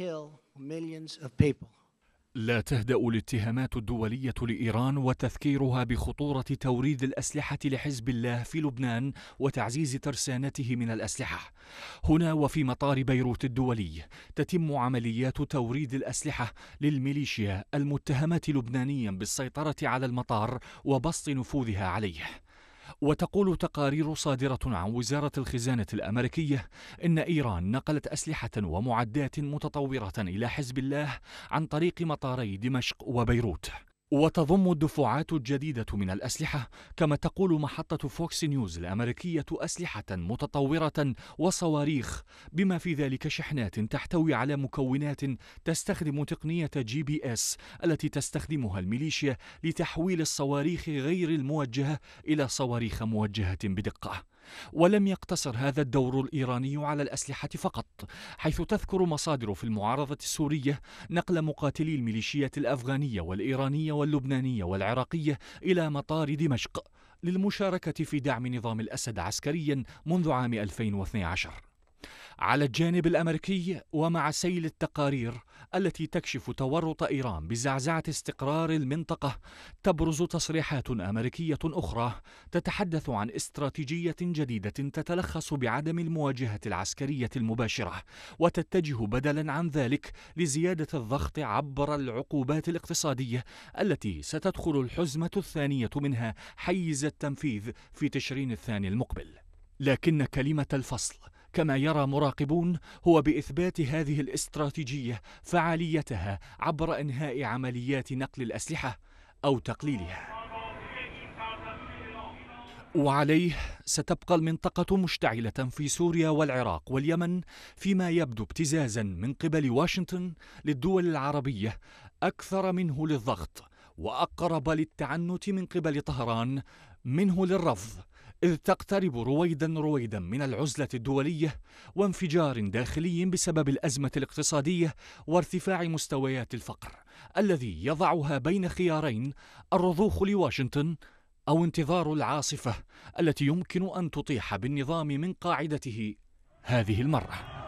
kill millions of people. لا تهدأ الاتهامات الدولية لإيران وتذكيرها بخطورة توريد الأسلحة لحزب الله في لبنان وتعزيز ترسانته من الأسلحة. هنا وفي مطار بيروت الدولي تتم عمليات توريد الأسلحة للميليشيا المتهمة لبنانيا بالسيطرة على المطار وبسط نفوذها عليه. وتقول تقارير صادرة عن وزارة الخزانة الأمريكية إن إيران نقلت أسلحة ومعدات متطورة إلى حزب الله عن طريق مطاري دمشق وبيروت وتضم الدفعات الجديدة من الأسلحة كما تقول محطة فوكس نيوز الأمريكية أسلحة متطورة وصواريخ بما في ذلك شحنات تحتوي على مكونات تستخدم تقنية جي بي اس التي تستخدمها الميليشيا لتحويل الصواريخ غير الموجهة إلى صواريخ موجهة بدقة ولم يقتصر هذا الدور الإيراني على الأسلحة فقط حيث تذكر مصادر في المعارضة السورية نقل مقاتلي الميليشيات الأفغانية والإيرانية واللبنانية والعراقية إلى مطار دمشق للمشاركة في دعم نظام الأسد عسكريا منذ عام 2012 على الجانب الامريكي ومع سيل التقارير التي تكشف تورط ايران بزعزعه استقرار المنطقه تبرز تصريحات امريكيه اخرى تتحدث عن استراتيجيه جديده تتلخص بعدم المواجهه العسكريه المباشره وتتجه بدلا عن ذلك لزياده الضغط عبر العقوبات الاقتصاديه التي ستدخل الحزمه الثانيه منها حيز التنفيذ في تشرين الثاني المقبل لكن كلمه الفصل كما يرى مراقبون هو باثبات هذه الاستراتيجيه فعاليتها عبر انهاء عمليات نقل الاسلحه او تقليلها وعليه ستبقى المنطقة مشتعلة في سوريا والعراق واليمن فيما يبدو ابتزازا من قبل واشنطن للدول العربية أكثر منه للضغط وأقرب للتعنت من قبل طهران منه للرفض إذ تقترب رويدا رويدا من العزلة الدولية وانفجار داخلي بسبب الأزمة الاقتصادية وارتفاع مستويات الفقر الذي يضعها بين خيارين الرضوخ لواشنطن أو انتظار العاصفة التي يمكن أن تطيح بالنظام من قاعدته هذه المرة